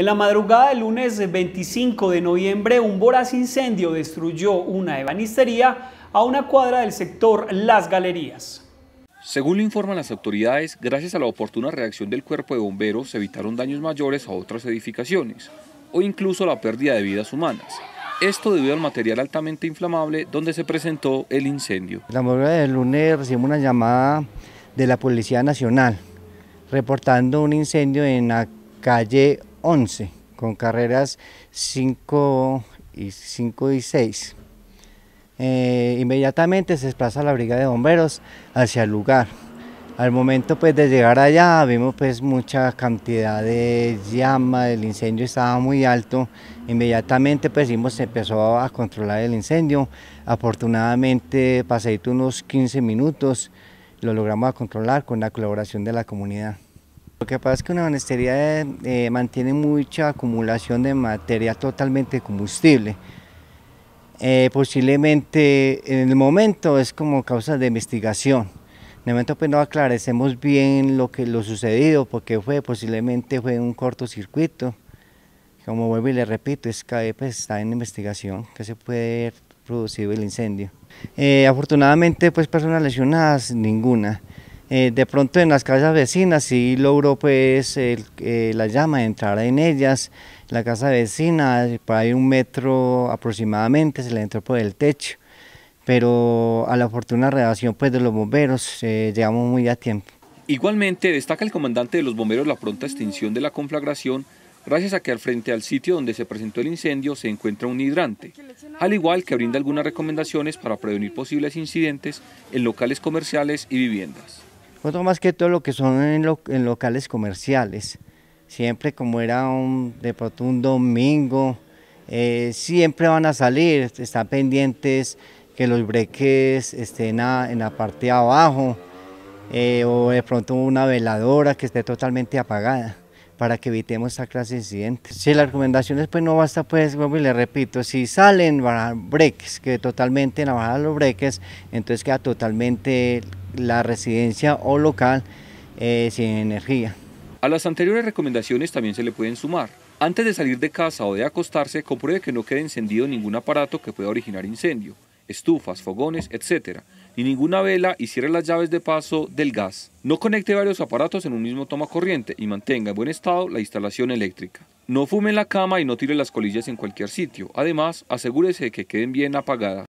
En la madrugada del lunes 25 de noviembre, un voraz incendio destruyó una ebanistería a una cuadra del sector Las Galerías. Según lo informan las autoridades, gracias a la oportuna reacción del cuerpo de bomberos se evitaron daños mayores a otras edificaciones o incluso la pérdida de vidas humanas. Esto debido al material altamente inflamable donde se presentó el incendio. La madrugada del lunes recibimos una llamada de la Policía Nacional reportando un incendio en la calle 11, con carreras 5 y, 5 y 6. Eh, inmediatamente se desplaza la brigada de bomberos hacia el lugar. Al momento pues, de llegar allá vimos pues, mucha cantidad de llama, el incendio estaba muy alto, inmediatamente pues, se empezó a controlar el incendio, afortunadamente pasadito unos 15 minutos lo logramos a controlar con la colaboración de la comunidad. Lo que pasa es que una monestería eh, mantiene mucha acumulación de materia totalmente combustible. Eh, posiblemente en el momento es como causa de investigación. En el momento pues, no aclarecemos bien lo que lo sucedido, porque fue posiblemente fue un cortocircuito. Como vuelvo y le repito, es que pues, está en investigación, que se puede haber producido el incendio. Eh, afortunadamente pues personas lesionadas ninguna. Eh, de pronto en las casas vecinas sí logró pues eh, la llama entrar en ellas, la casa vecina, por ahí un metro aproximadamente, se le entró por el techo, pero a la fortuna reacción pues de los bomberos eh, llegamos muy a tiempo. Igualmente destaca el comandante de los bomberos la pronta extinción de la conflagración gracias a que al frente al sitio donde se presentó el incendio se encuentra un hidrante, al igual que brinda algunas recomendaciones para prevenir posibles incidentes en locales comerciales y viviendas otro más que todo lo que son en, locales comerciales, siempre como era un, de pronto un domingo, eh, siempre van a salir, están pendientes que los breques estén en la parte de abajo eh, o de pronto una veladora que esté totalmente apagada para que evitemos esta clase de incidentes. Si las recomendaciones pues no basta pues, como y le repito, si salen breaks que totalmente en la bajada los breques, entonces queda totalmente la residencia o local eh, sin energía. A las anteriores recomendaciones también se le pueden sumar. Antes de salir de casa o de acostarse, compruebe que no quede encendido ningún aparato que pueda originar incendio estufas, fogones, etc. Ni ninguna vela y cierre las llaves de paso del gas. No conecte varios aparatos en un mismo toma corriente y mantenga en buen estado la instalación eléctrica. No fume en la cama y no tire las colillas en cualquier sitio. Además, asegúrese de que queden bien apagadas.